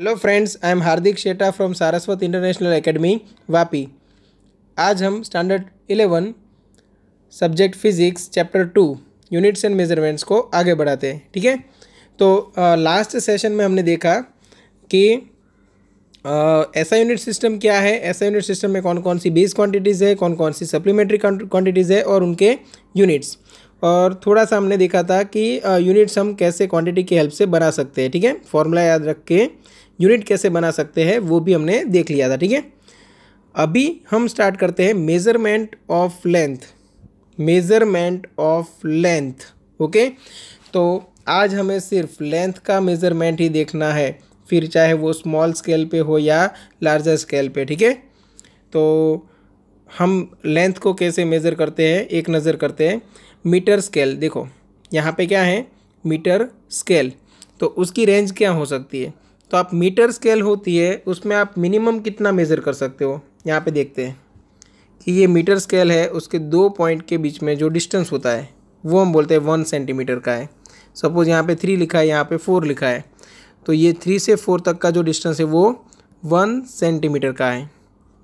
Hello friends I am Hardik Sheta from Saraswat international academy Vapi आज हम standard eleven subject physics chapter two units and measurements को आगे बढ़ाते हैं ठीक है तो लास्ट सेशन में हमने देखा कि ऐसा यूनिट सिस्टम क्या है ऐसा यूनिट सिस्टम में कौन कौन सी बेस क्वांटिटीज़ है कौन कौन सी सप्लीमेंट्री क्वांटिटीज़ है और उनके यूनिट्स और थोड़ा सा हमने देखा था कि यूनिट्स हम कैसे क्वांटिटी की हेल्प से बना सकते हैं ठीक है फॉर्मूला याद रख के यूनिट कैसे बना सकते हैं वो भी हमने देख लिया था ठीक है अभी हम स्टार्ट करते हैं measurement of length measurement of length okay तो आज हमें सिर्फ लेंथ का मेज़रमेंट ही देखना है फिर चाहे वो स्मॉल स्केल पे हो या लार्जर स्केल पे ठीक है तो हम लेंथ को कैसे मेज़र करते हैं एक नज़र करते हैं मीटर स्केल देखो यहाँ पे क्या है मीटर स्केल तो उसकी रेंज क्या हो सकती है तो आप मीटर स्केल होती है उसमें आप मिनिमम कितना मेज़र कर सकते हो यहाँ पे देखते हैं कि ये मीटर स्केल है उसके दो पॉइंट के बीच में जो डिस्टेंस होता है वो हम बोलते हैं वन सेंटीमीटर का है सपोज़ यहाँ पे थ्री लिखा है यहाँ पे फोर लिखा है तो ये थ्री से फोर तक का जो डिस्टेंस है वो वन सेंटीमीटर का है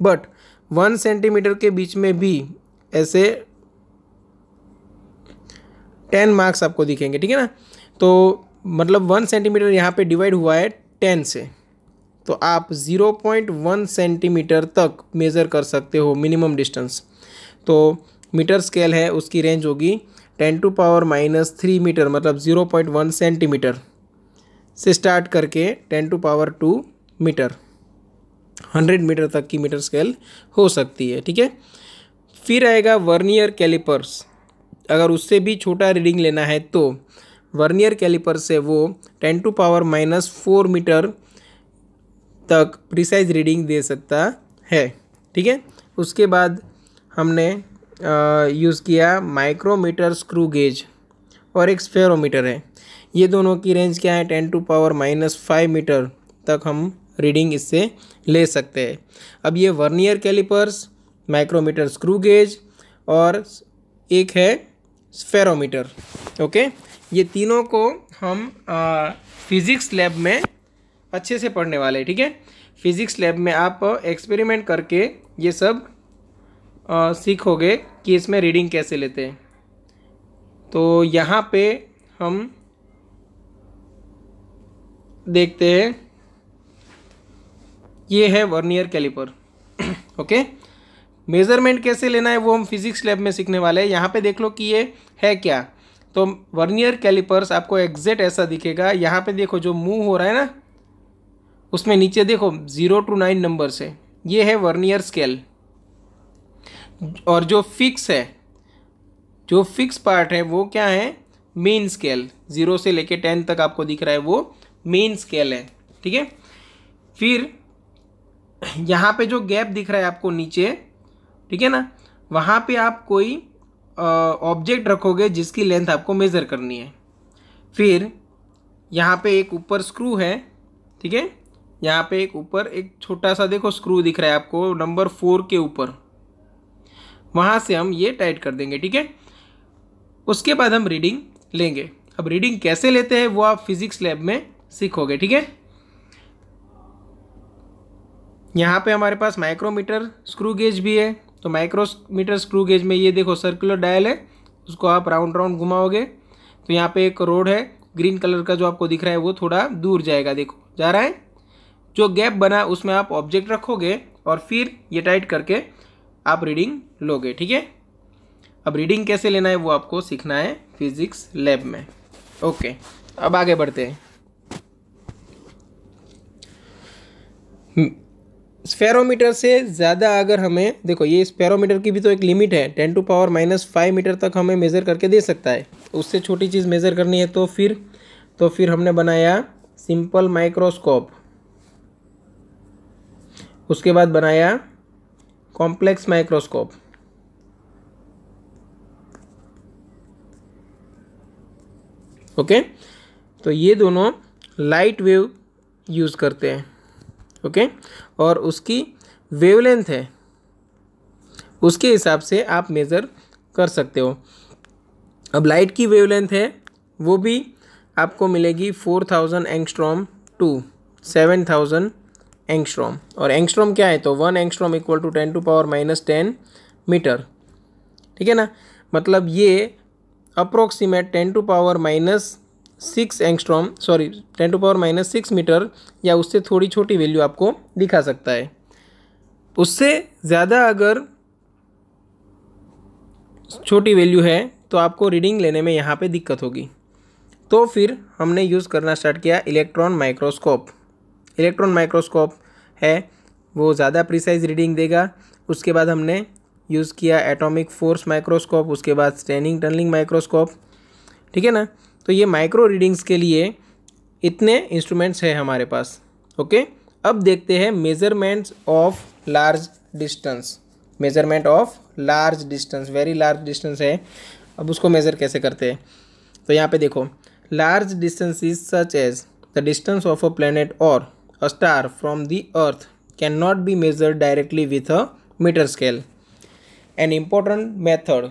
बट वन सेंटीमीटर के बीच में भी ऐसे टेन मार्क्स आपको दिखेंगे ठीक है ना तो मतलब वन सेंटीमीटर यहाँ पे डिवाइड हुआ है टेन से तो आप जीरो पॉइंट वन सेंटीमीटर तक मेज़र कर सकते हो मिनिमम डिस्टेंस तो मीटर स्केल है उसकी रेंज होगी ten to power minus three metre मतलब ज़ीरो पॉइंट वन सेंटीमीटर से स्टार्ट करके ten to power two metre hundred metre तक की मीटर स्केल हो सकती है ठीक है फिर आएगा वर्नियर कैलिपर्स अगर उससे भी छोटा रीडिंग लेना है तो वर्नियर कैलिपर से वो ten to power minus four metre तक प्रिसाइज रीडिंग दे सकता है ठीक है उसके बाद हमने यूज़ किया माइक्रोमीटर स्क्रू गेज और एक स्फेरोमीटर है ये दोनों की रेंज क्या है ten to power minus five metre तक हम रीडिंग इससे ले सकते हैं अब ये vernier callipers micrometer screw gauge और एक है स्फेरोमीटर ओके ये तीनों को हम फिज़िक्स लैब में अच्छे से पढ़ने वाले हैं ठीक है फिज़िक्स लैब में आप एक्सपेरिमेंट करके ये सब आ, सीखोगे कि इसमें रीडिंग कैसे लेते हैं तो यहाँ पे हम देखते हैं ये है वर्नियर कैलिपर ओके मेज़रमेंट कैसे लेना है वो हम फिज़िक्स लैब में सीखने वाले हैं यहाँ पे देख लो कि ये है क्या तो वर्नियर कैलिपर्स आपको एग्जैक्ट ऐसा दिखेगा यहाँ पे देखो जो मूव हो रहा है ना उसमें नीचे देखो ज़ीरो टू नाइन नंबर से ये है वर्नियर स्केल और जो फिक्स है जो फिक्स पार्ट है वो क्या है मेन स्केल ज़ीरो से लेके टेन तक आपको दिख रहा है वो मेन स्केल है ठीक है फिर यहाँ पे जो गैप दिख रहा है आपको नीचे ठीक है ना वहाँ पे आप कोई ऑब्जेक्ट रखोगे जिसकी लेंथ आपको मेज़र करनी है फिर यहाँ पे एक ऊपर स्क्रू है ठीक है यहाँ पे एक ऊपर एक छोटा सा देखो स्क्रू दिख रहा है आपको नंबर फोर के ऊपर वहाँ से हम ये टाइट कर देंगे ठीक है उसके बाद हम रीडिंग लेंगे अब रीडिंग कैसे लेते हैं वो आप फिजिक्स लैब में सीखोगे ठीक है यहाँ पे हमारे पास माइक्रोमीटर स्क्रू गेज भी है तो माइक्रोमीटर स्क्रू गेज में ये देखो सर्कुलर डायल है उसको आप राउंड राउंड घुमाओगे तो यहाँ पे एक रोड है ग्रीन कलर का जो आपको दिख रहा है वो थोड़ा दूर जाएगा देखो जा रहा है जो गैप बना उसमें आप ऑब्जेक्ट रखोगे और फिर ये टाइट करके आप रीडिंग लोगे ठीक है अब रीडिंग कैसे लेना है वो आपको सीखना है फिजिक्स लैब में ओके अब आगे बढ़ते हैं स्पेरोमीटर से ज़्यादा अगर हमें देखो ये स्पेरोमीटर की भी तो एक लिमिट है ten to power minus five metre तक हमें मेज़र करके दे सकता है उससे छोटी चीज़ मेज़र करनी है तो फिर तो फिर हमने बनाया सिंपल माइक्रोस्कोप उसके बाद बनाया कॉम्प्लेक्स माइक्रोस्कोप ओके तो ये दोनों लाइट वेव यूज़ करते हैं ओके और उसकी वेवलेंथ है उसके हिसाब से आप मेज़र कर सकते हो अब लाइट की वेवलेंथ है वो भी आपको मिलेगी four thousand angstrom to seven thousand angstrom और एंगस्ट्रॉम क्या है तो one angstrom equal to ten to power minus ten metre ठीक है ना मतलब ये approximate ten to power minus six angstrom sorry ten to power minus six metre या उससे थोड़ी छोटी वैल्यू आपको दिखा सकता है उससे ज़्यादा अगर छोटी वैल्यू है तो आपको रीडिंग लेने में यहाँ पे दिक्कत होगी तो फिर हमने यूज़ करना स्टार्ट किया इलेक्ट्रॉन माइक्रोस्कोप इलेक्ट्रॉन माइक्रोस्कोप है वो ज़्यादा प्रिसाइज रीडिंग देगा उसके बाद हमने यूज़ किया एटॉमिक फोर्स माइक्रोस्कोप उसके बाद स्टेनिंग टनलिंग माइक्रोस्कोप ठीक है ना तो ये माइक्रो रीडिंग्स के लिए इतने इंस्ट्रूमेंट्स हैं हमारे पास ओके अब देखते हैं measurements of large distance measurement of large distance very large distance है अब उसको मेज़र कैसे करते हैं तो यहाँ पे देखो large distance is such as the distance of a planet और a star from the earth can not be measure directly with a metre scale an important method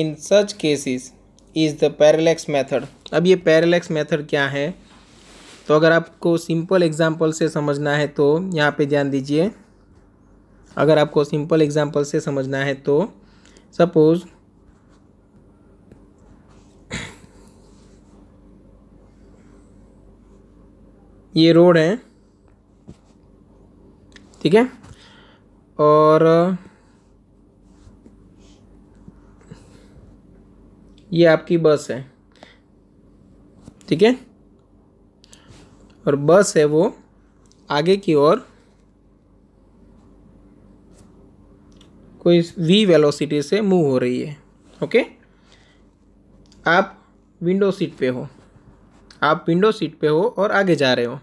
in such cases is the parallax method अब ये parallax method क्या है तो अगर आपको simple example से समझना है तो यहाँ पे ध्यान दीजिए अगर आपको सिंपल एग्जाम्पल से समझना है तो सपोज़ ये रोड है ठीक है और ये आपकी बस है ठीक है और बस है वो आगे की ओर कोई वी वेलोसिटी से मूव हो रही है ओके आप विंडो सीट पे हो आप विंडो सीट पे हो और आगे जा रहे हो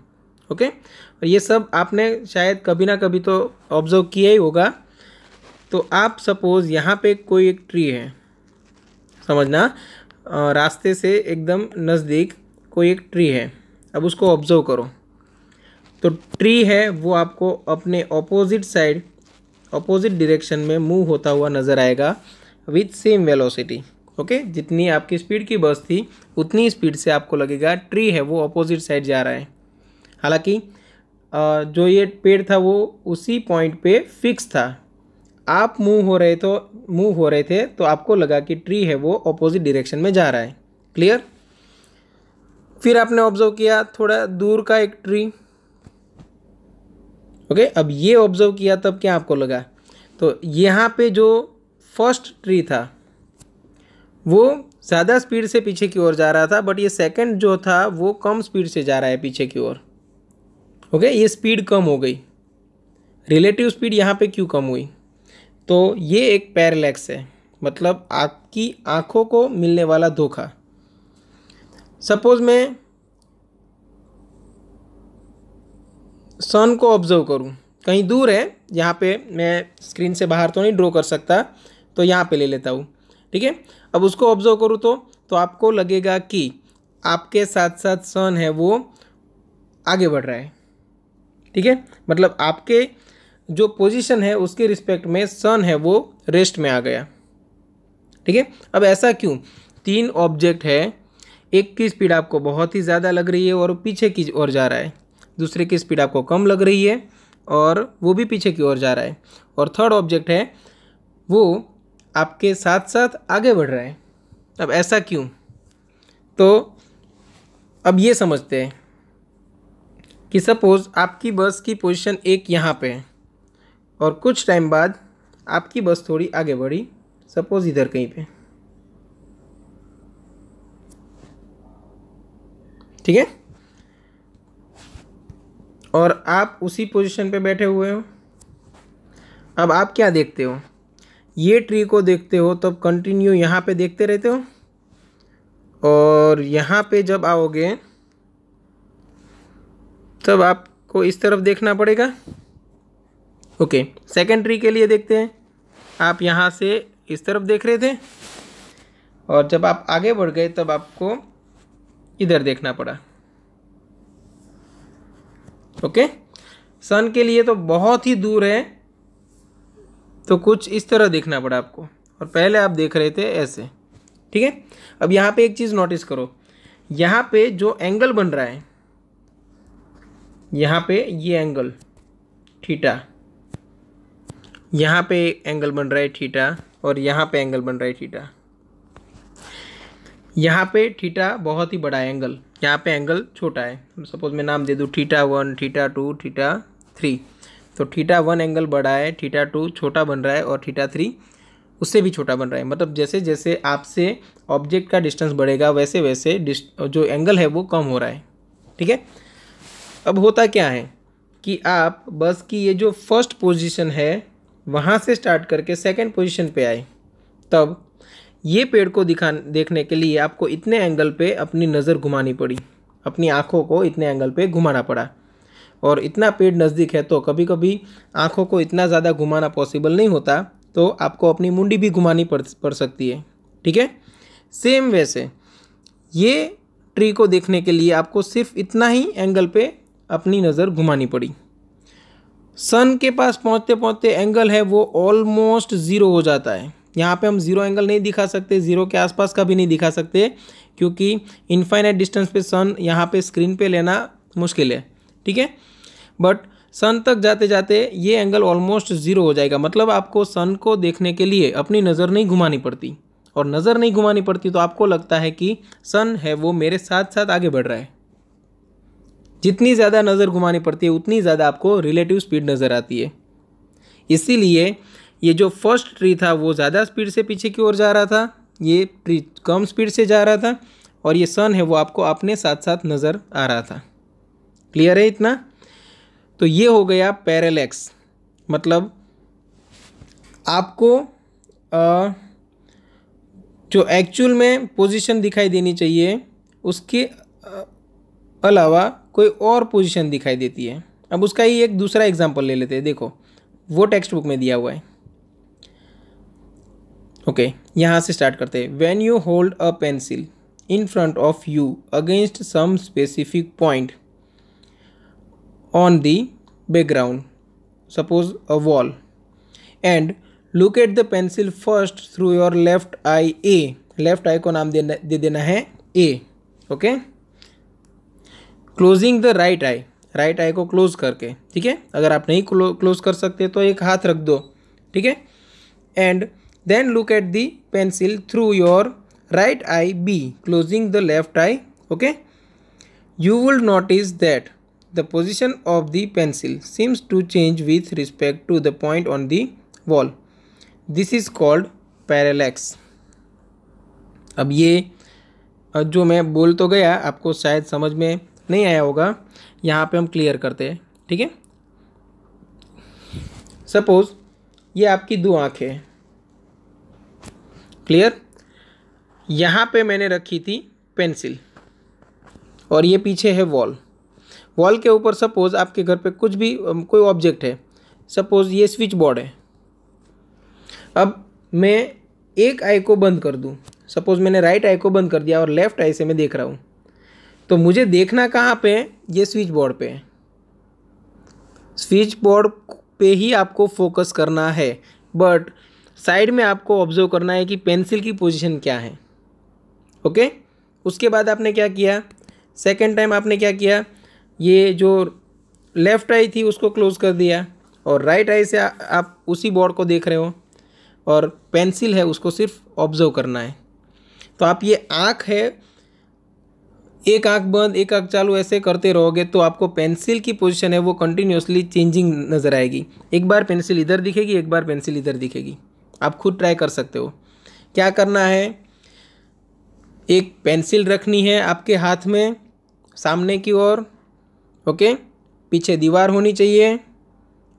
ओके और ये सब आपने शायद कभी ना कभी तो ऑब्जर्व किया ही होगा तो आप सपोज़ यहाँ पे कोई एक ट्री है समझना रास्ते से एकदम नज़दीक कोई एक ट्री है अब उसको ऑब्ज़र्व करो तो ट्री है वो आपको अपने ऑपोजिट साइड ऑपोजिट डिरेक्शन में मूव होता हुआ नज़र आएगा विथ सेम वेलोसिटी ओके जितनी आपकी स्पीड की बस थी उतनी स्पीड से आपको लगेगा ट्री है वो ऑपोजिट साइड जा रहा है हालांकि जो ये पेड़ था वो उसी पॉइंट पे फिक्स था आप मूव हो रहे तो मूव हो रहे थे तो आपको लगा कि ट्री है वो अपोजिट डायरेक्शन में जा रहा है क्लियर फिर आपने ऑब्जर्व किया थोड़ा दूर का एक ट्री ओके अब ये ऑब्जर्व किया तब क्या आपको लगा तो यहाँ पे जो फर्स्ट ट्री था वो ज़्यादा स्पीड से पीछे की ओर जा रहा था बट ये सेकंड जो था वो कम स्पीड से जा रहा है पीछे की ओर ओके ये स्पीड कम हो गई रिलेटिव स्पीड यहाँ पे क्यों कम हुई तो ये एक पैरलैक्स है मतलब आपकी आँखों को मिलने वाला धोखा सपोज मैं सन को ऑब्जर्व करूं कहीं दूर है यहाँ पे मैं स्क्रीन से बाहर तो नहीं ड्रॉ कर सकता तो यहाँ पे ले लेता हूँ ठीक है अब उसको ऑब्जर्व करूँ तो तो आपको लगेगा कि आपके साथ साथ सन है वो आगे बढ़ रहा है ठीक है मतलब आपके जो पोजीशन है उसके रिस्पेक्ट में सन है वो रेस्ट में आ गया ठीक है अब ऐसा क्यों तीन ऑब्जेक्ट है एक की स्पीड आपको बहुत ही ज़्यादा लग रही है और पीछे की ओर जा रहा है दूसरे की स्पीड आपको कम लग रही है और वो भी पीछे की ओर जा रहा है और थर्ड ऑब्जेक्ट है वो आपके साथ साथ आगे बढ़ रहा है अब ऐसा क्यों तो अब ये समझते हैं कि सपोज़ आपकी बस की पोजीशन एक यहाँ पे है और कुछ टाइम बाद आपकी बस थोड़ी आगे बढ़ी सपोज़ इधर कहीं पे ठीक है और आप उसी पोजीशन पे बैठे हुए हो अब आप क्या देखते हो ये ट्री को देखते हो तब कंटिन्यू यहाँ पे देखते रहते हो और यहाँ पे जब आओगे तब आपको इस तरफ देखना पड़ेगा ओके सेकेंड ट्री के लिए देखते हैं आप यहाँ से इस तरफ देख रहे थे और जब आप आगे बढ़ गए तब आपको इधर देखना पड़ा ओके सन के लिए तो बहुत ही दूर है तो कुछ इस तरह देखना पड़ा आपको और पहले आप देख रहे थे ऐसे ठीक है अब यहाँ पे एक चीज़ नोटिस करो यहाँ पे जो एंगल बन रहा है यहाँ पे ये एंगल ठीटा यहाँ पे एंगल बन रहा है थीटा और यहाँ पे एंगल बन रहा है थीटा यहाँ पे थीटा बहुत ही बड़ा है एंगल यहाँ पे एंगल छोटा है सपोज मैं नाम दे दूँ theta one theta two theta three तो थीटा वन एंगल बड़ा है थीटा टू छोटा बन रहा है और थीटा थ्री उससे भी छोटा बन रहा है मतलब जैसे जैसे आपसे ऑब्जेक्ट का डिस्टेंस बढ़ेगा वैसे वैसे जो एंगल है वो कम हो रहा है ठीक है अब होता क्या है कि आप बस की ये जो फर्स्ट पोजिशन है वहाँ से स्टार्ट करके सेकेंड पोजिशन पर आए तब ये पेड़ को दिखा देखने के लिए आपको इतने एंगल पे अपनी नज़र घुमानी पड़ी अपनी आँखों को इतने एंगल पे घुमाना पड़ा और इतना पेड़ नज़दीक है तो कभी कभी आँखों को इतना ज़्यादा घुमाना पॉसिबल नहीं होता तो आपको अपनी मुंडी भी घुमानी पड़ पड़ सकती है ठीक है सेम वैसे ये ट्री को देखने के लिए आपको सिर्फ इतना ही एंगल पर अपनी नज़र घुमानी पड़ी सन के पास पहुँचते पहुँचते एंगल है वो ऑलमोस्ट ज़ीरो हो जाता है यहाँ पे हम ज़ीरो एंगल नहीं दिखा सकते ज़ीरो के आसपास का भी नहीं दिखा सकते क्योंकि इनफाइनाइट डिस्टेंस पे सन यहाँ पे स्क्रीन पे लेना मुश्किल है ठीक है बट सन तक जाते जाते ये एंगल ऑलमोस्ट ज़ीरो हो जाएगा मतलब आपको सन को देखने के लिए अपनी नज़र नहीं घुमानी पड़ती और नज़र नहीं घुमानी पड़ती तो आपको लगता है कि सन है वो मेरे साथ साथ आगे बढ़ रहा है जितनी ज़्यादा नज़र घुमानी पड़ती है उतनी ज़्यादा आपको रिलेटिव स्पीड नज़र आती है इसीलिए ये जो फर्स्ट ट्री था वो ज़्यादा स्पीड से पीछे की ओर जा रहा था ये ट्री कम स्पीड से जा रहा था और ये सन है वो आपको अपने साथ साथ नज़र आ रहा था क्लियर है इतना तो ये हो गया पैरेलैक्स मतलब आपको आ, जो एक्चुअल में पोजीशन दिखाई देनी चाहिए उसके अलावा कोई और पोजीशन दिखाई देती है अब उसका ही एक दूसरा एग्जाम्पल ले लेते हैं देखो वो टेक्स्ट बुक में दिया हुआ है ओके okay, यहाँ से स्टार्ट करते हैं when you hold a pencil in front of you against some specific point on the background suppose a wall and look at the pencil first through your left eye A left eye को नाम देना दे देना है A okay okay? Closing the right eye right eye को close करके ठीक है अगर आप नहीं क्लोज कर सकते तो एक हाथ रख दो ठीक है and then look at the pencil through your right eye B closing the left eye okay you will notice that the position of the pencil seems to change with respect to the point on the wall this is called parallax अब ये जो मैं बोल तो गया आपको शायद समझ में नहीं आया होगा यहाँ पे हम क्लियर करते हैं ठीक है सपोज ये आपकी दो आँखें क्लियर यहाँ पे मैंने रखी थी पेंसिल और ये पीछे है वॉल वॉल के ऊपर सपोज़ आपके घर पे कुछ भी कोई ऑब्जेक्ट है सपोज़ ये स्विच बोर्ड है अब मैं एक आई को बंद कर दूँ सपोज़ मैंने राइट आई को बंद कर दिया और लेफ्ट आई से मैं देख रहा हूँ तो मुझे देखना कहाँ पे है ये स्विच बोर्ड पे है स्विच बोर्ड पे ही आपको फोकस करना है बट साइड में आपको ऑब्जर्व करना है कि पेंसिल की पोजीशन क्या है ओके उसके बाद आपने क्या किया सेकेंड टाइम आपने क्या किया ये जो लेफ़्ट आई थी उसको क्लोज़ कर दिया और राइट आई से आ, आप उसी बोर्ड को देख रहे हो और पेंसिल है उसको सिर्फ ऑब्जर्व करना है तो आप ये आँख है एक आंख बंद एक आंख चालू ऐसे करते रहोगे तो आपको पेंसिल की पोजीशन है वो कंटिन्यूसली चेंजिंग नज़र आएगी एक बार पेंसिल इधर दिखेगी एक बार पेंसिल इधर दिखेगी आप खुद ट्राई कर सकते हो क्या करना है एक पेंसिल रखनी है आपके हाथ में सामने की ओर ओके पीछे दीवार होनी चाहिए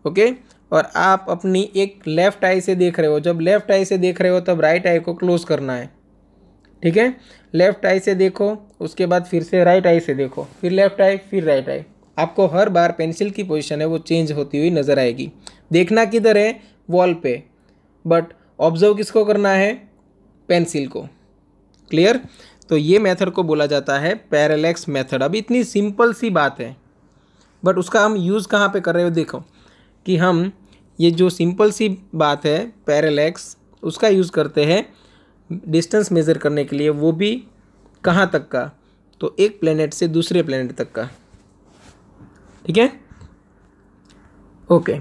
ओके और आप अपनी एक लेफ़्ट आई से देख रहे हो जब लेफ़्ट आई से देख रहे हो तब राइट आई को क्लोज़ करना है ठीक है लेफ्ट आई से देखो उसके बाद फिर से राइट आई से देखो फिर लेफ्ट आई फिर राइट आई आपको हर बार पेंसिल की पोजीशन है वो चेंज होती हुई नज़र आएगी देखना किधर है वॉल पे बट ऑब्जर्व किसको करना है पेंसिल को क्लियर तो ये मेथड को बोला जाता है पैरेलेक्स मेथड अब इतनी सिंपल सी बात है बट उसका हम यूज़ कहाँ पे कर रहे हो देखो कि हम ये जो सिंपल सी बात है पैरेलेक्स उसका यूज़ करते हैं डिस्टेंस मेज़र करने के लिए वो भी कहाँ तक का तो एक प्लेनेट से दूसरे प्लेनेट तक का ठीक है ओके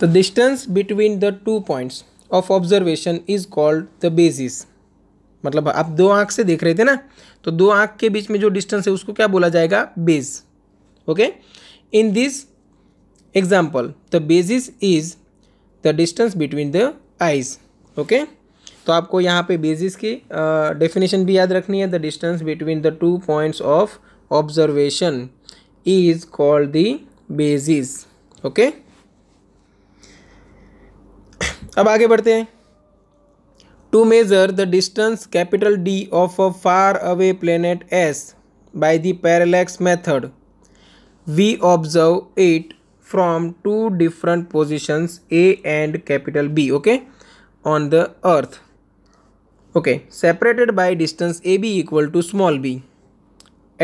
तो distance between the two points of observation is called the basis मतलब आप दो आँख से देख रहे थे ना तो दो आँख के बीच में जो डिस्टेंस है उसको क्या बोला जाएगा base okay in this example the basis is the distance between the eyes okay तो आपको यहाँ पे बेसिस की डेफिनेशन भी याद रखनी है the distance between the two points of observation is called the basis okay अब आगे बढ़ते हैं to measure the distance capital D of a far away planet S by the parallax method we observe it from two different positions A and capital B okay on the earth okay separated by distance ab equal to small b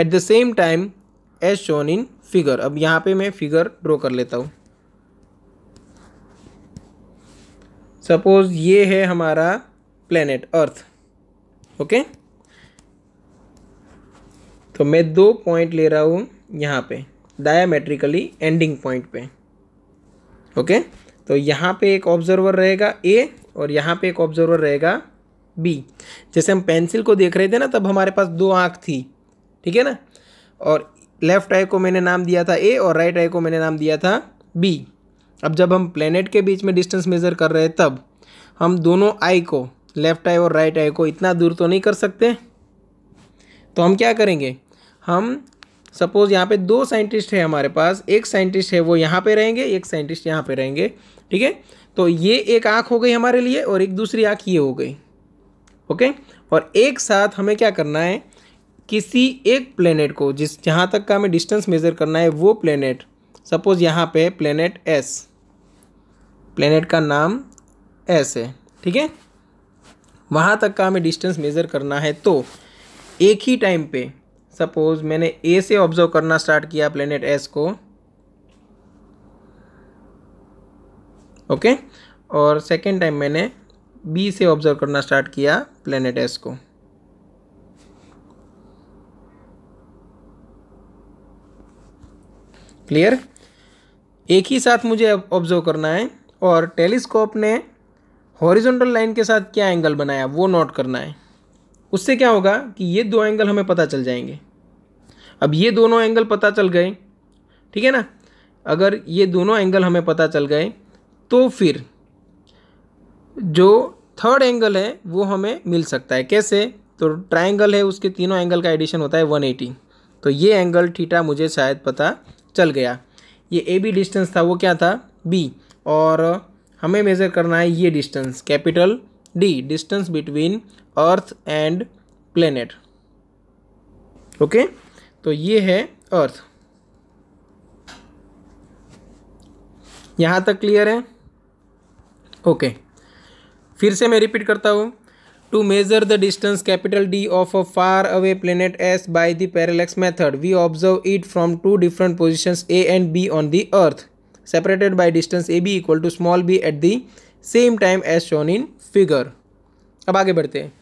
at the same time as shown in figure अब यहाँ पे मैं figure draw कर लेता हूँ suppose ये है हमारा planet अर्थ ओके okay? तो मैं दो पॉइंट ले रहा हूँ यहाँ पे डायामेट्रिकली एंडिंग पॉइंट पे ओके okay? तो यहाँ पे एक ऑब्जर्वर रहेगा ए और यहाँ पे एक ऑब्जर्वर रहेगा बी जैसे हम पेंसिल को देख रहे थे ना तब हमारे पास दो आँख थी ठीक है ना और लेफ्ट आई को मैंने नाम दिया था ए और राइट आई को मैंने नाम दिया था बी अब जब हम प्लेनेट के बीच में डिस्टेंस मेज़र कर रहे हैं तब हम दोनों आई को लेफ्ट आई और राइट आई को इतना दूर तो नहीं कर सकते तो हम क्या करेंगे हम सपोज़ यहाँ पे दो साइंटिस्ट है हमारे पास एक साइंटिस्ट है वो यहाँ पे रहेंगे एक साइंटिस्ट यहाँ पे रहेंगे ठीक है तो ये एक आँख हो गई हमारे लिए और एक दूसरी आँख ये हो गई ओके और एक साथ हमें क्या करना है किसी एक प्लेनेट को जिस जहाँ तक का हमें डिस्टेंस मेज़र करना है वो प्लेनेट सपोज़ यहाँ पे प्लेनेट एस प्लेनेट का नाम एस है ठीक है वहाँ तक का हमें डिस्टेंस मेज़र करना है तो एक ही टाइम पे सपोज़ मैंने ए से ऑब्जर्व करना स्टार्ट किया प्लेनेट एस को ओके और सेकेंड टाइम मैंने बी से ऑब्जर्व करना स्टार्ट किया प्लेनेट एस को क्लियर एक ही साथ मुझे ऑब्जर्व करना है और टेलीस्कोप ने हॉरिजॉन्टल लाइन के साथ क्या एंगल बनाया वो नोट करना है उससे क्या होगा कि ये दो एंगल हमें पता चल जाएंगे अब ये दोनों एंगल पता चल गए ठीक है ना अगर ये दोनों एंगल हमें पता चल गए तो फिर जो थर्ड एंगल है वो हमें मिल सकता है कैसे तो ट्राइंगल है उसके तीनों एंगल का एडिशन होता है वन एटी तो ये एंगल थीटा मुझे शायद पता चल गया ये ए बी डिस्टेंस था वो क्या था बी और हमें मेज़र करना है ये distance capital D distance between earth and planet okay तो ये है अर्थ यहाँ तक क्लियर है ओके okay. फिर से मैं रिपीट करता हूँ to measure the distance capital D of a far away planet S by the parallax method we observe it from two different positions A and B on the earth separated by distance A B equal to small B at the same time as shown in figure अब आगे बढ़ते हैं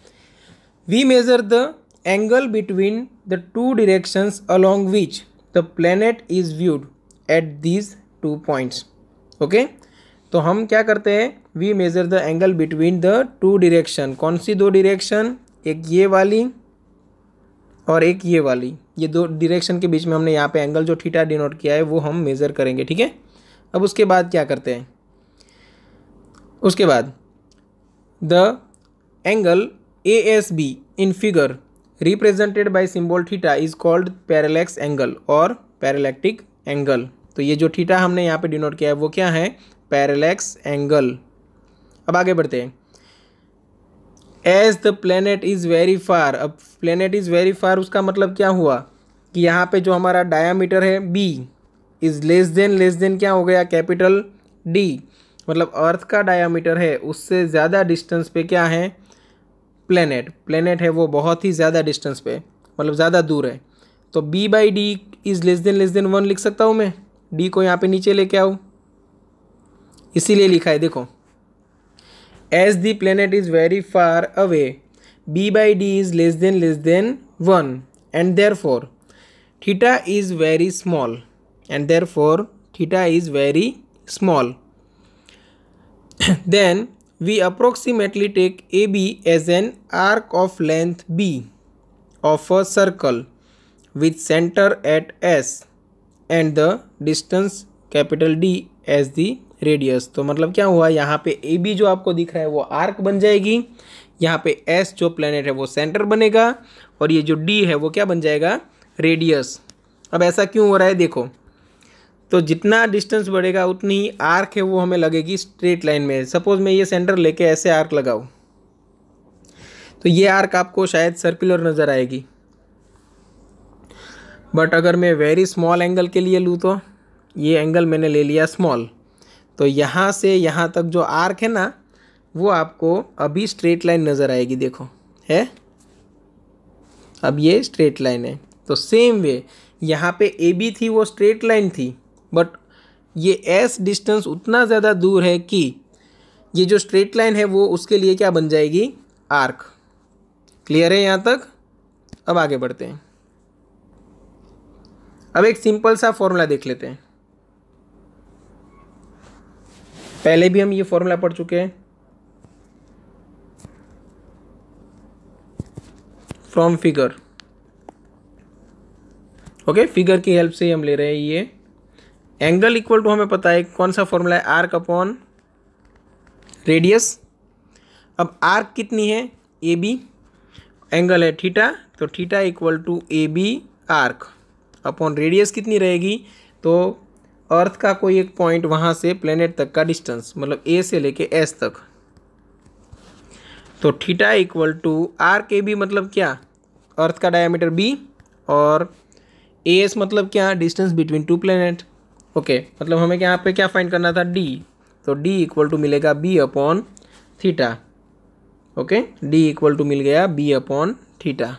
we measure the angle between the two directions along which the planet is viewed at these two points okay तो हम क्या करते हैं we measure the angle between the two direction कौन सी दो डिरेक्शन एक ये वाली और एक ये वाली ये दो डिरेक्शन के बीच में हमने यहाँ पे एंगल जो थीटा डिनोट किया है वो हम मेज़र करेंगे ठीक है अब उसके बाद क्या करते हैं उसके बाद the angle A S B in figure represented by symbol theta is called parallax angle और पैरेलैक्टिक एंगल तो ये जो थीटा हमने यहाँ पे डिनोट किया है वो क्या है पैरेलैक्स एंगल अब आगे बढ़ते हैं as the planet is very far अब प्लानट इज़ वेरी फार उसका मतलब क्या हुआ कि यहाँ पे जो हमारा डायामीटर है B is less than less than क्या हो गया कैपिटल डी मतलब अर्थ का डायामीटर है उससे ज़्यादा डिस्टेंस पे क्या है प्लेनेट प्लेनेट है वो बहुत ही ज़्यादा डिस्टेंस पे मतलब ज़्यादा दूर है तो B by D is less than less than one लिख सकता हूँ मैं डी को यहाँ पे नीचे लेके आऊँ इसीलिए लिखा है देखो as the planet is very far away B by D is less than less than one and therefore theta is very small and therefore theta is very small then we approximately take A B as an arc of length B of a circle with centre at S and the distance capital D as the radius तो मतलब क्या हुआ यहाँ पे A B जो आपको दिख रहा है वो आर्क बन जाएगी यहाँ पे एस जो प्लेनेट है वो सेंटर बनेगा और ये जो डी है वो क्या बन जाएगा रेडियस अब ऐसा क्यों हो रहा है देखो तो जितना डिस्टेंस बढ़ेगा उतनी ही आर्क है वो हमें लगेगी स्ट्रेट लाइन में सपोज मैं ये सेंटर लेके ऐसे आर्क लगाऊँ तो ये आर्क आपको शायद सर्कुलर नज़र आएगी बट अगर मैं वेरी स्मॉल एंगल के लिए लूँ तो ये एंगल मैंने ले लिया स्मॉल तो यहाँ से यहाँ तक जो आर्क है ना वो आपको अभी स्ट्रेट लाइन नज़र आएगी देखो है अब ये स्ट्रेट लाइन है तो सेम वे यहाँ पे ए बी थी वो स्ट्रेट लाइन थी बट ये एस डिस्टेंस उतना ज़्यादा दूर है कि ये जो स्ट्रेट लाइन है वो उसके लिए क्या बन जाएगी आर्क क्लियर है यहाँ तक अब आगे बढ़ते हैं अब एक सिंपल सा फॉर्मूला देख लेते हैं पहले भी हम ये फॉर्मूला पढ़ चुके हैं फ्रॉम फिगर ओके फिगर की हेल्प से हम ले रहे हैं ये एंगल इक्वल टू हमें पता है कौन सा फॉर्मूला है आर्क अपॉन रेडियस अब आर्क कितनी है ए बी एंगल है थीटा तो theta equal to A B arc upon radius कितनी रहेगी तो अर्थ का कोई एक पॉइंट वहाँ से प्लेनेट तक का डिस्टेंस मतलब ए से लेके एस तक तो थीटा इक्वल टू आर के बी मतलब क्या अर्थ का डायामीटर बी और ए एस मतलब क्या distance between two planet okay मतलब हमें यहाँ पे क्या फाइंड करना था डी तो डी इक्वल टू मिलेगा B upon theta okay D equal to मिल गया बी अपॉन थीटा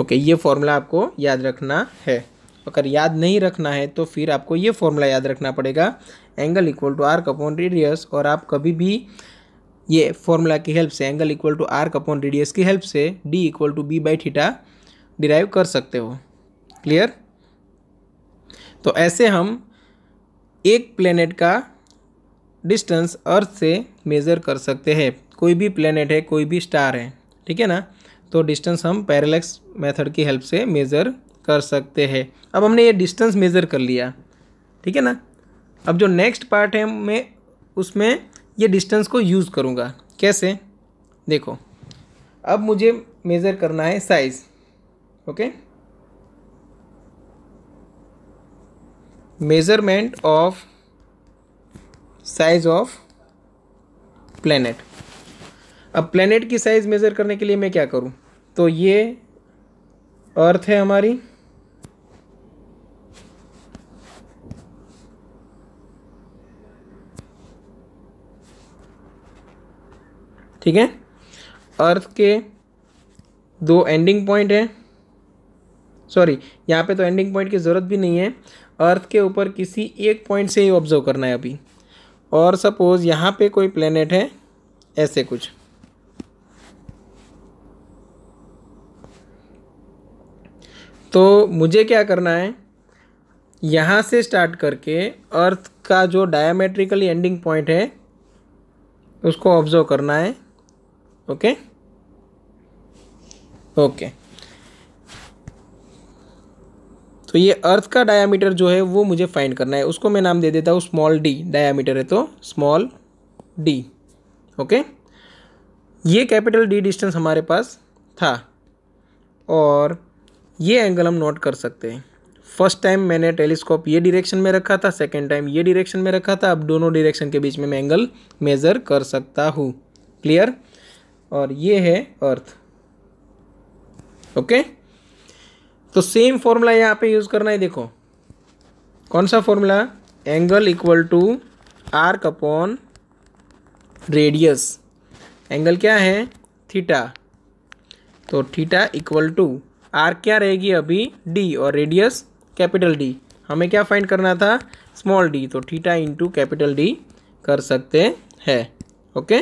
ओके ये फॉर्मूला आपको याद रखना है अगर याद नहीं रखना है तो फिर आपको ये फॉर्मूला याद रखना पड़ेगा angle equal to R upon radius और आप कभी भी ये फॉर्मूला की हेल्प से angle equal to R upon radius की हेल्प से D equal to B by theta derive कर सकते हो क्लियर तो ऐसे हम एक प्लेनेट का डिस्टेंस अर्थ से मेज़र कर सकते हैं कोई भी प्लेनेट है कोई भी स्टार है ठीक है ना तो डिस्टेंस हम पैरेलक्स मेथड की हेल्प से मेज़र कर सकते हैं अब हमने ये डिस्टेंस मेज़र कर लिया ठीक है ना अब जो नेक्स्ट पार्ट है मैं उसमें ये डिस्टेंस को यूज़ करूँगा कैसे देखो अब मुझे मेज़र करना है size okay measurement of size of planet अब प्लेनेट की साइज़ मेज़र करने के लिए मैं क्या करूँ तो ये अर्थ है हमारी ठीक है अर्थ के दो एंडिंग पॉइंट हैं सॉरी यहाँ पे तो एंडिंग पॉइंट की ज़रूरत भी नहीं है अर्थ के ऊपर किसी एक पॉइंट से ही ऑब्जर्व करना है अभी और सपोज़ यहाँ पे कोई प्लेनेट है ऐसे कुछ तो मुझे क्या करना है यहाँ से स्टार्ट करके अर्थ का जो डायमेट्रिकली एंडिंग पॉइंट है उसको ऑब्जर्व करना है ओके ओके तो ये अर्थ का डायामीटर जो है वो मुझे फाइंड करना है उसको मैं नाम दे देता हूँ स्मॉल डी डायामीटर है तो स्मॉल डी ओके ये कैपिटल डी डिस्टेंस हमारे पास था और ये एंगल हम नोट कर सकते हैं फर्स्ट टाइम मैंने टेलीस्कोप ये डायरेक्शन में रखा था सेकेंड टाइम ये डायरेक्शन में रखा था अब दोनों डायरेक्शन के बीच में मैं एंगल मेज़र कर सकता हूँ क्लियर और ये है अर्थ ओके तो सेम फॉर्मूला यहाँ पे यूज़ करना है देखो कौन सा formula angle equal to arc upon radius angle क्या है थीटा तो थीटा इक्वल टू आर्क क्या रहेगी अभी डी और रेडियस कैपिटल डी हमें क्या फाइंड करना था स्मॉल डी तो थीटा इंटू कैपिटल डी कर सकते हैं ओके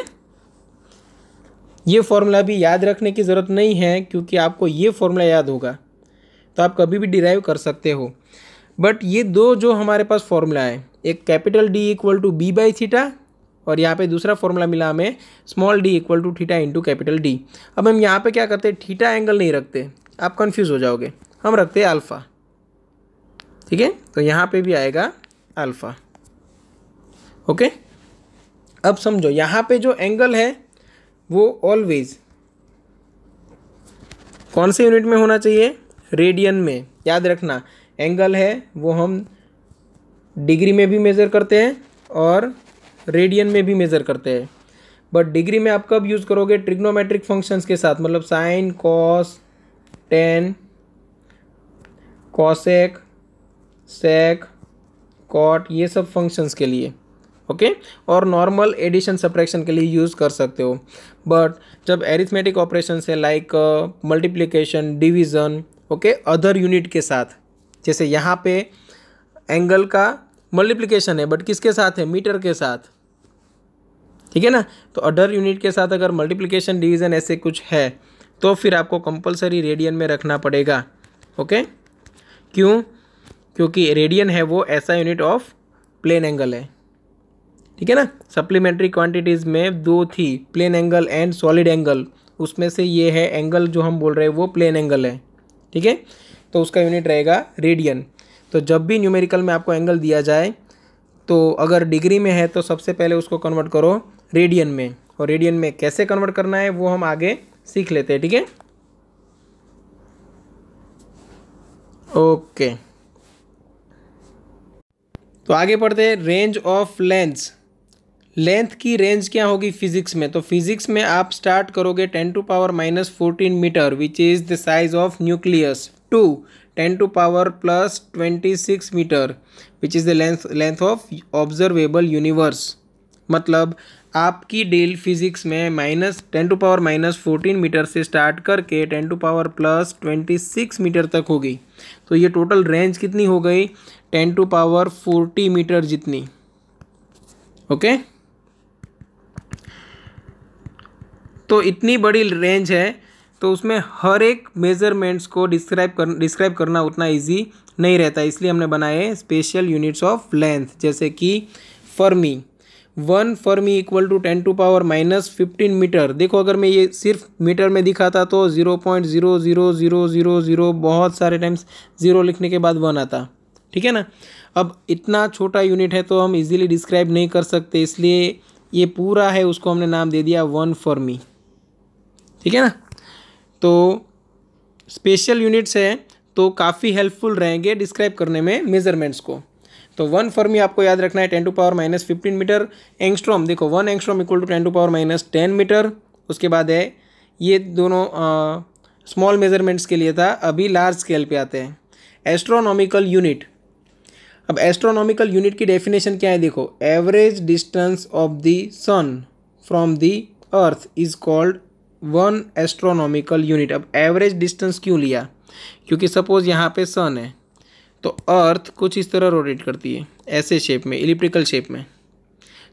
ये फॉर्मूला भी याद रखने की ज़रूरत नहीं है क्योंकि आपको ये फॉर्मूला याद होगा तो आप कभी भी डिराइव कर सकते हो बट ये दो जो हमारे पास फॉर्मूला है एक capital D equal to B by theta और यहाँ पे दूसरा फॉर्मूला मिला हमें small D equal to theta into capital D अब हम यहाँ पे क्या करते हैं थीटा एंगल नहीं रखते आप कन्फ्यूज़ हो जाओगे हम रखते हैं अल्फ़ा ठीक है तो यहाँ पे भी आएगा अल्फ़ा ओके अब समझो यहाँ पे जो एंगल है वो ऑलवेज कौन से यूनिट में होना चाहिए रेडियन में याद रखना एंगल है वो हम डिग्री में भी मेज़र करते हैं और रेडियन में भी मेज़र करते हैं बट डिग्री में आप कब यूज़ करोगे ट्रिग्नोमेट्रिक फंक्शंस के साथ मतलब sine cos tan cosec sec cot ये सब फंक्शंस के लिए ओके okay? और नॉर्मल एडिशन सप्रैक्शन के लिए यूज़ कर सकते हो बट जब एरिथमेटिक ऑपरेशन है like multiplication division okay other unit के साथ जैसे यहाँ पे एंगल का मल्टीप्लिकेशन है बट किसके साथ है मीटर के साथ ठीक है ना तो अदर यूनिट के साथ अगर मल्टीप्लिकेशन डिवीज़न ऐसे कुछ है तो फिर आपको कंपलसरी रेडियन में रखना पड़ेगा ओके okay? क्यों क्योंकि रेडियन है वो ऐसा यूनिट ऑफ प्लेन एंगल है ठीक है ना सप्लीमेंट्री क्वांटिटीज़ में दो थी plane angle and solid angle उसमें से ये है एंगल जो हम बोल रहे हैं वो प्लेन एंगल है ठीक है तो उसका यूनिट रहेगा रेडियन तो जब भी न्यूमेरिकल में आपको एंगल दिया जाए तो अगर डिग्री में है तो सबसे पहले उसको कन्वर्ट करो रेडियन में और रेडियन में कैसे कन्वर्ट करना है वो हम आगे सीख लेते हैं ठीक है ओके तो आगे पढ़ते हैं रेंज ऑफ लेंस लेंथ की रेंज क्या होगी फिजिक्स में तो फिजिक्स में आप स्टार्ट करोगे ten to power minus fourteen metre which is the size of nucleus to ten to power plus twenty six metre which is the length length of observable universe मतलब आपकी deal physics में minus ten to power minus fourteen metre से start करके ten to power plus twenty six metre तक होगी तो ये total range कितनी हो गई ten to power forty metre जितनी ओके okay? तो इतनी बड़ी रेंज है तो उसमें हर एक मेज़रमेंट्स को डिस्क्राइब कर डिस्क्राइब करना उतना इजी नहीं रहता इसलिए हमने बनाए स्पेशल यूनिट्स ऑफ लेंथ जैसे कि fermi one fermi equal to ten to power minus fifteen metre देखो अगर मैं ये सिर्फ मीटर में दिखाता तो zero point zero zero zero zero zero बहुत सारे टाइम्स ज़ीरो लिखने के बाद वन आता ठीक है ना अब इतना छोटा यूनिट है तो हम इजीली डिस्क्राइब नहीं कर सकते इसलिए ये पूरा है उसको हमने नाम दे दिया वन फर्मी ठीक है ना तो स्पेशल यूनिट्स है तो काफ़ी हेल्पफुल रहेंगे डिस्क्राइब करने में मेजरमेंट्स को तो वन फर्मी आपको याद रखना है ten to power minus fifteen metre angstrom देखो one angstrom equal to ten to power minus ten metre उसके बाद है ये दोनों स्मॉल मेजरमेंट्स के लिए था अभी लार्ज स्केल पे आते हैं एस्ट्रोनॉमिकल यूनिट अब एस्ट्रोनॉमिकल यूनिट की डेफिनेशन क्या है देखो average distance of the sun from the earth is called one astronomical unit अब एवरेज डिस्टेंस क्यों लिया क्योंकि सपोज यहाँ पे सन है तो अर्थ कुछ इस तरह रोटेट करती है ऐसे शेप में इलिप्टिकल शेप में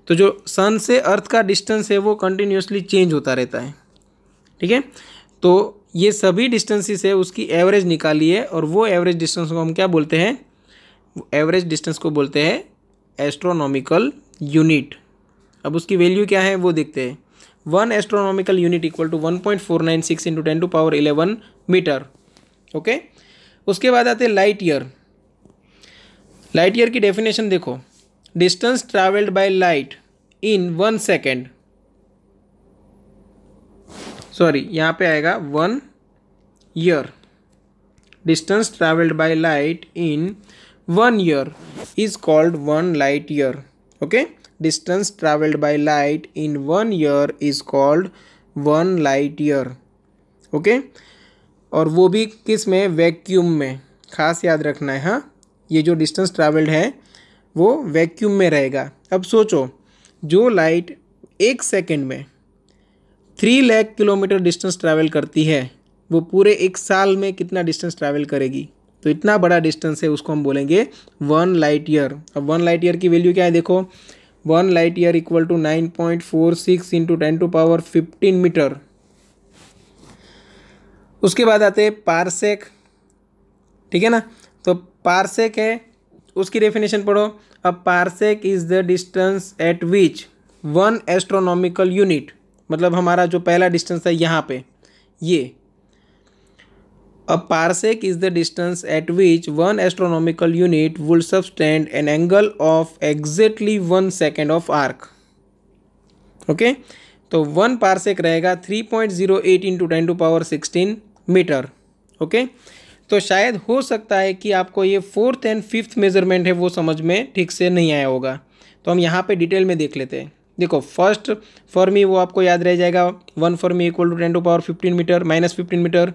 तो जो सन से अर्थ का डिस्टेंस है वो कंटिन्यूसली चेंज होता रहता है ठीक है तो ये सभी डिस्टेंसिस है उसकी एवरेज निकाली है और वो एवरेज डिस्टेंस को हम क्या बोलते हैं एवरेज डिस्टेंस को बोलते हैं एस्ट्रोनॉमिकल यूनिट अब उसकी वैल्यू क्या है वो देखते हैं one astronomical unit equal to one point four nine six into ten to power eleven metre okay उसके बाद आते हैं लाइट ईयर लाइट ईयर की डेफिनेशन देखो distance travelled by light in one second sorry यहाँ पे आएगा one year distance travelled by light in one year is called one light year okay distance traveled by light in one year is called one light year okay और वो भी किस में vacuum में खास याद रखना है हाँ ये जो डिस्टेंस ट्रैवल्ड है वो वैक्यूम में रहेगा अब सोचो जो लाइट एक सेकंड में three lakh kilometre distance travel करती है वो पूरे एक साल में कितना डिस्टेंस ट्रैवल करेगी तो इतना बड़ा डिस्टेंस है उसको हम बोलेंगे वन लाइट ईयर अब वन लाइट ईयर की वैल्यू क्या है देखो one light year equal to nine point four six into ten to power fifteen metre उसके बाद आते हैं पारसेक ठीक है ना तो पारसेक है उसकी डेफिनेशन पढ़ो अब parsec is the distance at which one astronomical unit मतलब हमारा जो पहला डिस्टेंस है यहाँ पे ये A parsec is the distance at which one astronomical unit would subtend an angle of exactly one second of arc. Okay okay? तो one parsec रहेगा three point zero eight into ten to power sixteen metre okay तो शायद हो सकता है कि आपको ये फोर्थ एंड फिफ्थ मेजरमेंट है वो समझ में ठीक से नहीं आया होगा तो हम यहाँ पे डिटेल में देख लेते हैं देखो फर्स्ट फॉर्मी वो आपको याद रह जाएगा one fermi equal to ten to power fifteen metre minus fifteen metre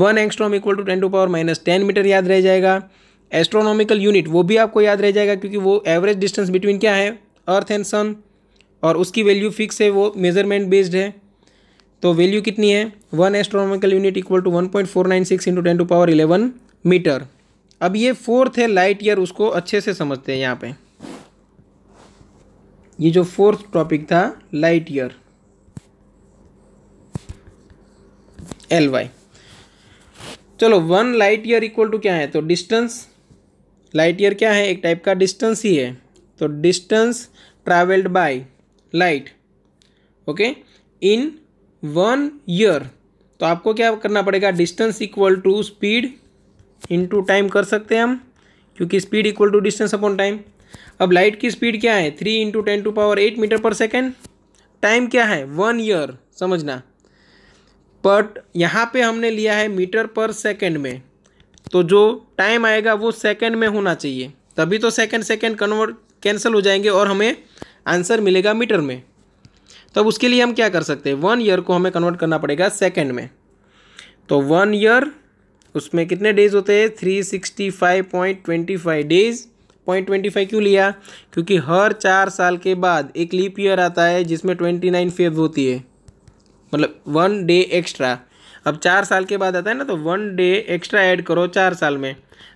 one angstrom equal to ten to power minus ten metre याद रह जाएगा एस्ट्रोनॉमिकल यूनिट वो भी आपको याद रह जाएगा क्योंकि वो एवरेज डिस्टेंस बिटवीन क्या है अर्थ एंड सन और उसकी वैल्यू फिक्स है वो मेजरमेंट बेस्ड है तो वैल्यू कितनी है one astronomical unit equal to one point four nine six into ten to power eleven metre अब ये फोर्थ है लाइट ईयर उसको अच्छे से समझते हैं यहाँ पे ये जो फोर्थ टॉपिक था लाइट ईयर एल वाई चलो one light year equal to क्या है तो डिस्टेंस लाइट ईयर क्या है एक टाइप का डिस्टेंस ही है तो distance travelled by light okay in one year तो आपको क्या करना पड़ेगा distance equal to speed into time कर सकते हैं हम क्योंकि speed equal to distance upon time अब लाइट की स्पीड क्या है three into ten to power eight metre per second time क्या है वन ईयर समझना बट यहाँ पे हमने लिया है मीटर पर सेकंड में तो जो टाइम आएगा वो सेकंड में होना चाहिए तभी तो सेकंड सेकंड कन्वर्ट कैंसिल हो जाएंगे और हमें आंसर मिलेगा मीटर में तब उसके लिए हम क्या कर सकते हैं वन ईयर को हमें कन्वर्ट करना पड़ेगा सेकेंड में तो वन ईयर उसमें कितने डेज होते हैं three sixty five point twenty five days point twenty five क्यों लिया क्योंकि हर चार साल के बाद एक लीप ईयर आता है जिसमें ट्वेंटी नाइन फेब होती है मतलब वन डे एक्स्ट्रा अब चार साल के बाद आता है ना तो वन डे एक्स्ट्रा ऐड करो चार साल में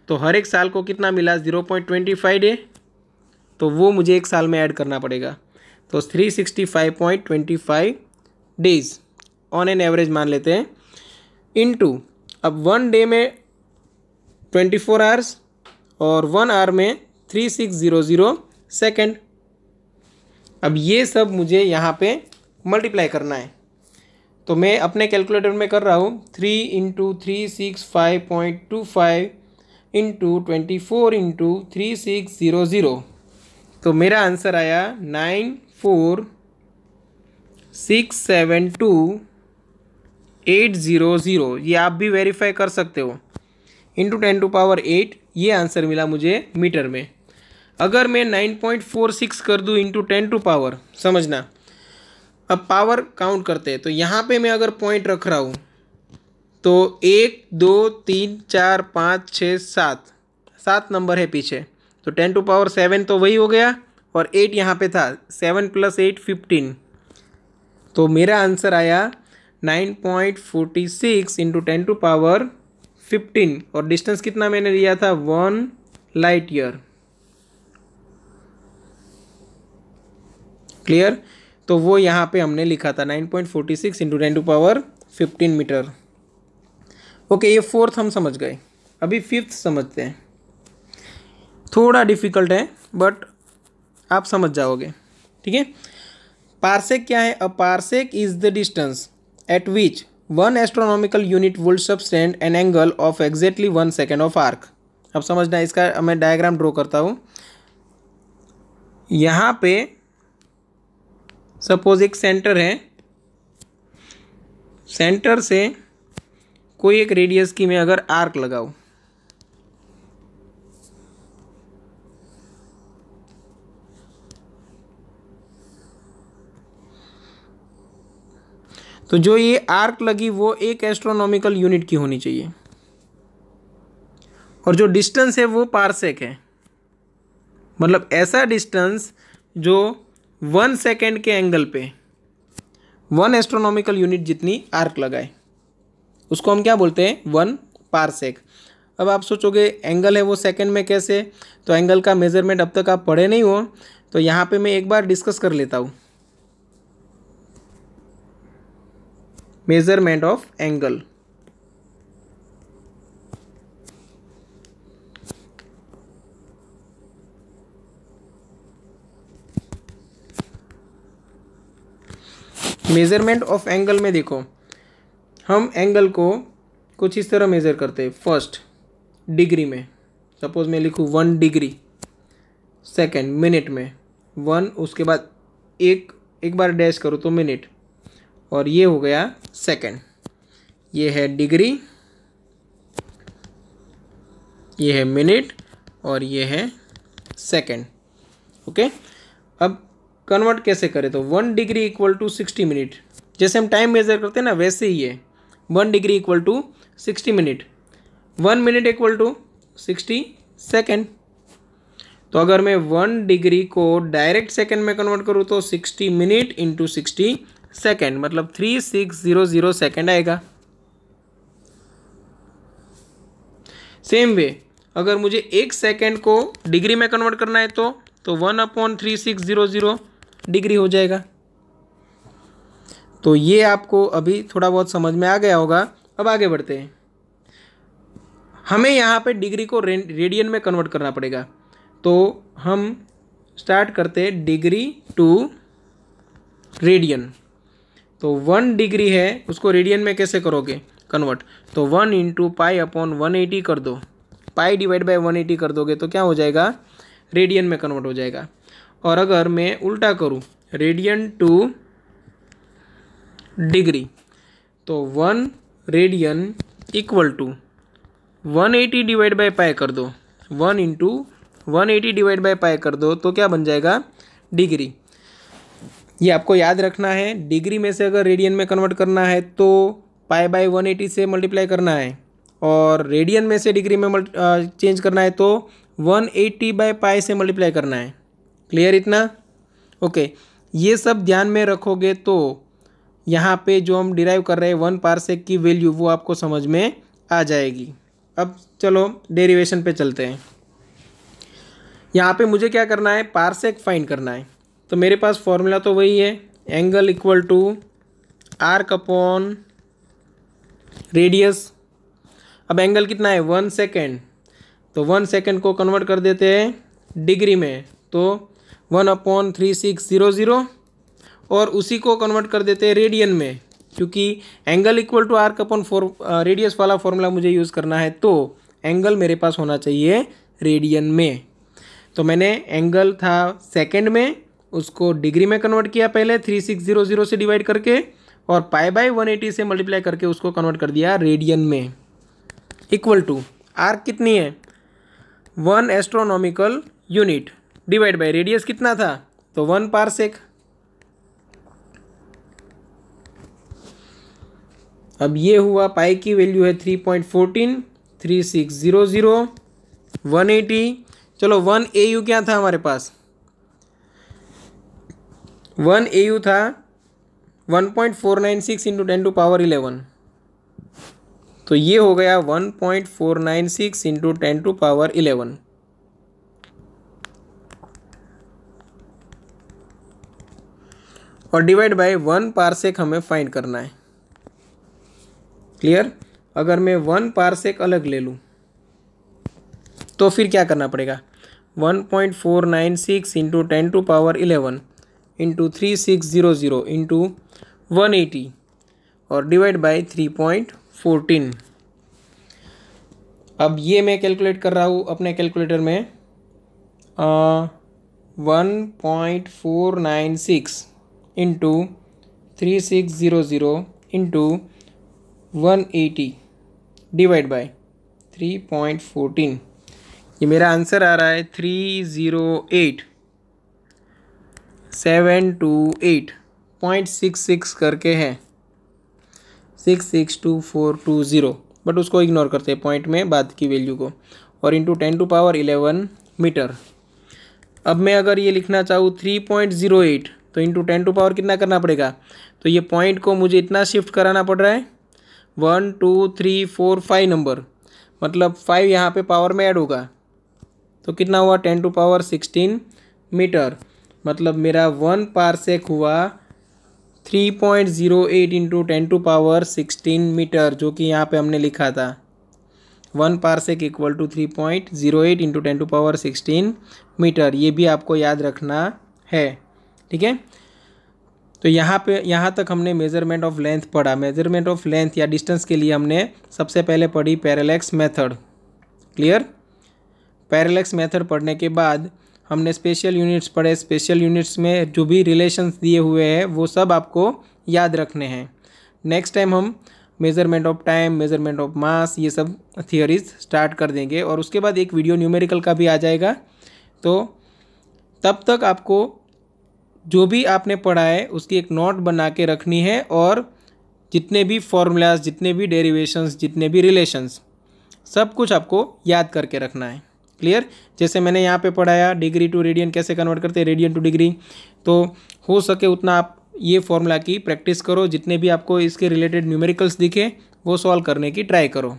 तो हर एक साल को कितना मिला zero point twenty five day तो वो मुझे एक साल में ऐड करना पड़ेगा तो three sixty five point twenty five days on an average मान लेते हैं इन टू अब वन डे में ट्वेंटी फोर आवर्स और वन आवर में three six zero zero second अब ये सब मुझे यहाँ पे मल्टीप्लाई करना है तो मैं अपने कैलकुलेटर में कर रहा हूँ three into three six five point two five into twenty four into three six zero zero तो मेरा आंसर आया nine four six seven two eight zero zero ये आप भी वेरीफाई कर सकते हो into ten to power eight ये आंसर मिला मुझे मीटर में अगर मैं नाइन पॉइंट फोर सिक्स कर दूँ इंटू टेन टू पावर समझना अब पावर काउंट करते हैं तो यहाँ पे मैं अगर पॉइंट रख रहा हूँ तो एक दो तीन चार पाँच छः सात सात नंबर है पीछे तो टेन टू पावर सेवन तो वही हो गया और एट यहाँ पे था सेवन प्लस एट फिफ्टीन तो मेरा आंसर आया nine point forty six into ten to power fifteen और डिस्टेंस कितना मैंने लिया था वन लाइट ईयर क्लियर तो वो यहाँ पे हमने लिखा था nine point forty six into ten to power fifteen metre okay ये फोर्थ हम समझ गए अभी फिफ्थ समझते हैं थोड़ा डिफिकल्ट है बट आप समझ जाओगे ठीक है पार्सेक क्या है a parsec is the distance at which one astronomical unit will subtend an angle of exactly one second of arc अब समझना इसका मैं डायग्राम ड्रॉ करता हूँ यहाँ पे सपोज एक सेंटर है सेंटर से कोई एक रेडियस की मैं अगर आर्क लगाऊँ तो जो ये आर्क लगी वो एक एस्ट्रोनॉमिकल यूनिट की होनी चाहिए और जो डिस्टेंस है वो पारसेक है मतलब ऐसा डिस्टेंस जो वन सेकेंड के एंगल पे वन एस्ट्रोनॉमिकल यूनिट जितनी आर्क लगाए उसको हम क्या बोलते हैं वन पारसेक अब आप सोचोगे एंगल है वो सेकेंड में कैसे तो एंगल का मेजरमेंट अब तक आप पढ़े नहीं हो तो यहाँ पे मैं एक बार डिस्कस कर लेता हूँ measurement of angle measurement of angle में देखो हम एंगल को कुछ इस तरह मेज़र करते हैं फर्स्ट डिग्री में सपोज मैं लिखूँ वन डिग्री सेकेंड मिनट में वन उसके बाद एक एक बार डैश करो तो मिनट और ये हो गया सेकेंड ये है डिग्री ये है मिनट और ये है सेकेंड ओके अब कन्वर्ट कैसे करें तो one degree equal to sixty minute जैसे हम टाइम मेजर करते हैं ना वैसे ही है one degree equal to sixty minute one minute equal to sixty second तो अगर मैं वन डिग्री को डायरेक्ट सेकेंड में कन्वर्ट करूँ तो sixty minute into sixty second मतलब three six zero zero second आएगा सेम वे अगर मुझे एक सेकेंड को डिग्री में कन्वर्ट करना है तो तो one upon three six zero zero degree हो जाएगा तो ये आपको अभी थोड़ा बहुत समझ में आ गया होगा अब आगे बढ़ते हैं हमें यहाँ पे डिग्री को रेडियन में कन्वर्ट करना पड़ेगा तो हम स्टार्ट करते हैं डिग्री टू रेडियन तो वन डिग्री है उसको रेडियन में कैसे करोगे कन्वर्ट तो one into pi upon one eighty कर दो pi divide by one eighty कर दोगे तो क्या हो जाएगा रेडियन में कन्वर्ट हो जाएगा और अगर मैं उल्टा करूँ रेडियन टू डिग्री तो one radian equal to one eighty divide by pi कर दो one into one eighty divide by pi कर दो तो क्या बन जाएगा डिग्री ये आपको याद रखना है डिग्री में से अगर रेडियन में कन्वर्ट करना है तो पाए बाय वन एटी से मल्टीप्लाई करना है और रेडियन में से डिग्री में चेंज करना है तो वन एटी बाय पाए से मल्टीप्लाई करना है क्लियर इतना ओके ये सब ध्यान में रखोगे तो यहाँ पे जो हम डिराइव कर रहे हैं वन पारसेक की वैल्यू वो आपको समझ में आ जाएगी अब चलो डेरिवेशन पे चलते हैं यहाँ पे मुझे क्या करना है पारसेक फाइंड करना है तो मेरे पास फॉर्मूला तो वही है angle equal to arc upon radius अब एंगल कितना है वन सेकेंड तो वन सेकेंड को कन्वर्ट कर देते हैं डिग्री में तो one upon three six zero zero और उसी को कन्वर्ट कर देते हैं रेडियन में क्योंकि angle equal to arc upon for radius वाला फॉर्मूला मुझे यूज़ करना है तो एंगल मेरे पास होना चाहिए रेडियन में तो मैंने एंगल था सेकेंड में उसको डिग्री में कन्वर्ट किया पहले थ्री सिक्स ज़ीरो ज़ीरो से डिवाइड करके और पाई बाई वन एटी से मल्टीप्लाई करके उसको कन्वर्ट कर दिया रेडियन में इक्वल टू आर्क कितनी है one astronomical unit divide by radius कितना था तो वन पार्सेक अब ये हुआ पाई की वैल्यू है three point fourteen three six zero zero one eighty चलो वन ए यू क्या था हमारे पास वन ए यू था one point four nine six into ten to power eleven तो ये हो गया one point four nine six into ten to power eleven और डिवाइड बाय वन पारसेक हमें फाइंड करना है क्लियर अगर मैं वन पारसेक अलग ले लूँ तो फिर क्या करना पड़ेगा one point four nine six into ten to power eleven into three six zero zero into one eighty और divide by three point fourteen अब ये मैं कैलकुलेट कर रहा हूँ अपने कैलकुलेटर में one point four nine six into three six zero zero into one eighty divide by three point fourteen ये मेरा आंसर आ रहा है three zero eight seven two eight point six six करके है six six two four two zero but उसको ignore करते हैं पॉइंट में बाद की वैल्यू को और into ten to power eleven metre अब मैं अगर ये लिखना चाहूँ थ्री पॉइंट ज़ीरो एट तो इंटू टेन टू पावर कितना करना पड़ेगा तो ये पॉइंट को मुझे इतना शिफ्ट कराना पड़ रहा है one two three four five number मतलब फाइव यहाँ पे पावर में ऐड होगा तो कितना हुआ ten to power sixteen metre मतलब मेरा वन पारसेक हुआ three point zero eight into ten to power sixteen metre जो कि यहाँ पे हमने लिखा था one parsec equal to three point zero eight into ten to power sixteen metre ये भी आपको याद रखना है ठीक है तो यहाँ पे यहाँ तक हमने मेजरमेंट ऑफ लेंथ पढ़ा मेजरमेंट ऑफ लेंथ या डिस्टेंस के लिए हमने सबसे पहले पढ़ी parallax method clear parallax method पढ़ने के बाद हमने स्पेशल यूनिट्स पढ़े स्पेशल यूनिट्स में जो भी रिलेशंस दिए हुए हैं वो सब आपको याद रखने हैं नेक्स्ट टाइम हम measurement of time measurement of mass ये सब थियोरीज स्टार्ट कर देंगे और उसके बाद एक वीडियो न्यूमेरिकल का भी आ जाएगा तो तब तक आपको जो भी आपने पढ़ा है उसकी एक नोट बना के रखनी है और जितने भी फॉर्मूलाज जितने भी डेरिवेशंस जितने भी रिलेशंस सब कुछ आपको याद करके रखना है क्लियर जैसे मैंने यहाँ पे पढ़ाया डिग्री टू रेडियन कैसे कन्वर्ट करते हैं रेडियन टू डिग्री तो हो सके उतना आप ये फॉर्मूला की प्रैक्टिस करो जितने भी आपको इसके रिलेटेड न्यूमेरिकल्स दिखे वो सॉल्व करने की ट्राई करो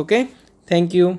ओके थैंक यू